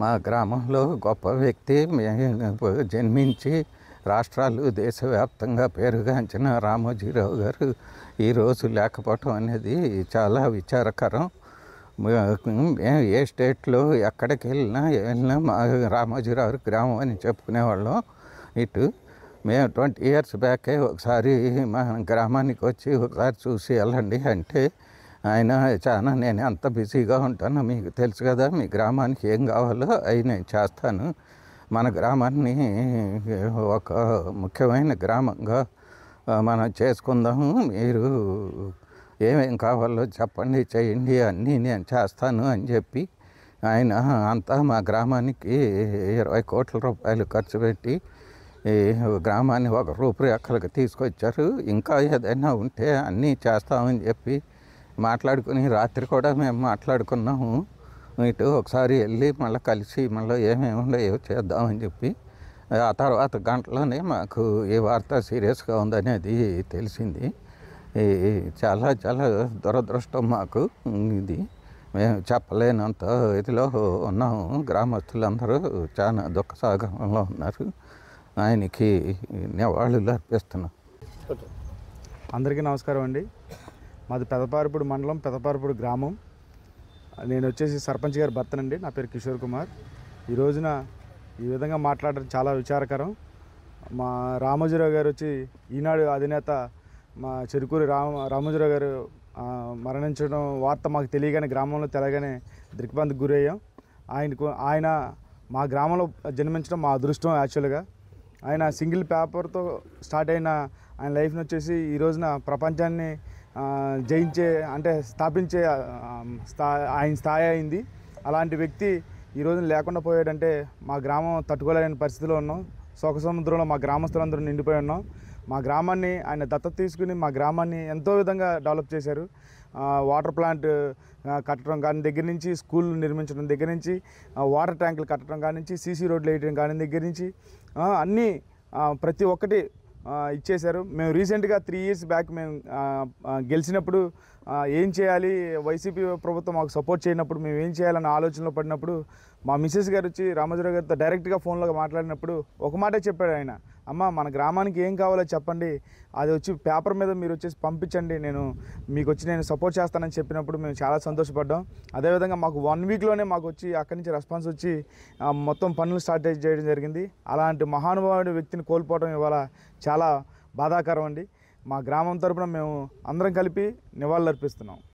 మా గ్రామంలో గొప్ప వ్యక్తి జన్మించి రాష్ట్రాలు దేశవ్యాప్తంగా పేరుగాంచిన రామోజీరావు గారు ఈరోజు లేకపోవటం అనేది చాలా విచారకరం మేము ఏ స్టేట్లో ఎక్కడికి వెళ్ళినా వెళ్ళినా మా రామోజీరావు గ్రామం అని చెప్పుకునేవాళ్ళం ఇటు మేము ట్వంటీ ఇయర్స్ బ్యాకే ఒకసారి మా గ్రామానికి వచ్చి ఒకసారి చూసి వెళ్ళండి అంటే ఆయన చాలా నేను అంత బిజీగా ఉంటాను మీకు తెలుసు కదా మీ గ్రామానికి ఏం కావాలో అవి నేను చేస్తాను మన గ్రామాన్ని ఒక ముఖ్యమైన గ్రామంగా మనం చేసుకుందాము మీరు ఏమేం కావాలో చెప్పండి చేయండి అన్నీ నేను చేస్తాను అని చెప్పి ఆయన అంతా మా గ్రామానికి ఇరవై కోట్ల రూపాయలు ఖర్చు పెట్టి గ్రామాన్ని ఒక రూపురేఖలకు తీసుకొచ్చారు ఇంకా ఏదైనా ఉంటే అన్నీ చేస్తామని చెప్పి మాట్లాడుకుని రాత్రి కూడా మేము మాట్లాడుకున్నాము ఇటు ఒకసారి వెళ్ళి మళ్ళీ కలిసి మళ్ళీ ఏమేమి ఏవో చేద్దామని చెప్పి ఆ తర్వాత గంటలోనే మాకు ఈ వార్త సీరియస్గా ఉందనేది తెలిసింది చాలా చాలా దురదృష్టం మాకు ఇది మేము చెప్పలేనంత ఇదిలో ఉన్నాము గ్రామస్తులందరూ చాలా సాగరంలో ఉన్నారు ఆయనకి నివాళులు అర్పిస్తున్నాం అందరికీ నమస్కారం అండి మాది పెదపారపూడి మండలం పెదపారపూడి గ్రామం నేను వచ్చేసి సర్పంచ్ గారి భర్తనండి నా పేరు కిషోర్ కుమార్ ఈ రోజున ఈ విధంగా మాట్లాడడం చాలా విచారకరం మా రామోజీరావు గారు వచ్చి ఈనాడు అధినేత మా చెరుకూరి రామ రామోజీరావు గారు మరణించడం వార్త మాకు తెలియగానే గ్రామంలో తెలగానే దిగ్బంధకు గురయ్యాం ఆయనకు ఆయన మా గ్రామంలో జన్మించడం మా అదృష్టం యాక్చువల్గా ఆయన సింగిల్ పేపర్తో స్టార్ట్ అయిన ఆయన లైఫ్ని వచ్చేసి ఈ రోజున ప్రపంచాన్ని జయించే అంటే స్థాపించే స్థా ఆయన స్థాయి అయింది అలాంటి వ్యక్తి ఈ రోజున లేకుండా పోయాడంటే మా గ్రామం తట్టుకోలేని పరిస్థితిలో ఉన్నాం శోక సముద్రంలో మా గ్రామస్తులందరూ నిండిపోయి ఉన్నాం మా గ్రామాన్ని ఆయన దత్తత తీసుకుని మా గ్రామాన్ని ఎంతో విధంగా డెవలప్ చేశారు వాటర్ ప్లాంట్ కట్టడం కానీ దగ్గర నుంచి స్కూల్ నిర్మించడం దగ్గర నుంచి వాటర్ ట్యాంకులు కట్టడం కానించి సీసీ రోడ్లు వేయడం కాని దగ్గర నుంచి అన్నీ ప్రతి ఒక్కటి ఇచ్చేశారు మేము రీసెంట్గా త్రీ ఇయర్స్ బ్యాక్ మేము గెలిచినప్పుడు ఏం చేయాలి వైసీపీ ప్రభుత్వం మాకు సపోర్ట్ చేయనప్పుడు మేము ఏం చేయాలన్న ఆలోచనలో పడినప్పుడు మా మిసెస్ గారు వచ్చి రామచంద్ర గారితో డైరెక్ట్గా ఫోన్లో మాట్లాడినప్పుడు ఒక మాటే చెప్పాడు ఆయన అమ్మ మన గ్రామానికి ఏం కావాలో చెప్పండి అది వచ్చి పేపర్ మీద మీరు వచ్చేసి పంపించండి నేను మీకు వచ్చి నేను సపోర్ట్ చేస్తానని చెప్పినప్పుడు మేము చాలా సంతోషపడ్డాం అదేవిధంగా మాకు వన్ వీక్లోనే మాకు వచ్చి అక్కడి నుంచి రెస్పాన్స్ వచ్చి మొత్తం పనులు స్టార్ట్ చేయడం జరిగింది అలాంటి మహానుభావుడి వ్యక్తిని కోల్పోవడం ఇవాళ చాలా బాధాకరం అండి మా గ్రామం తరఫున మేము అందరం కలిపి నివాళులర్పిస్తున్నాం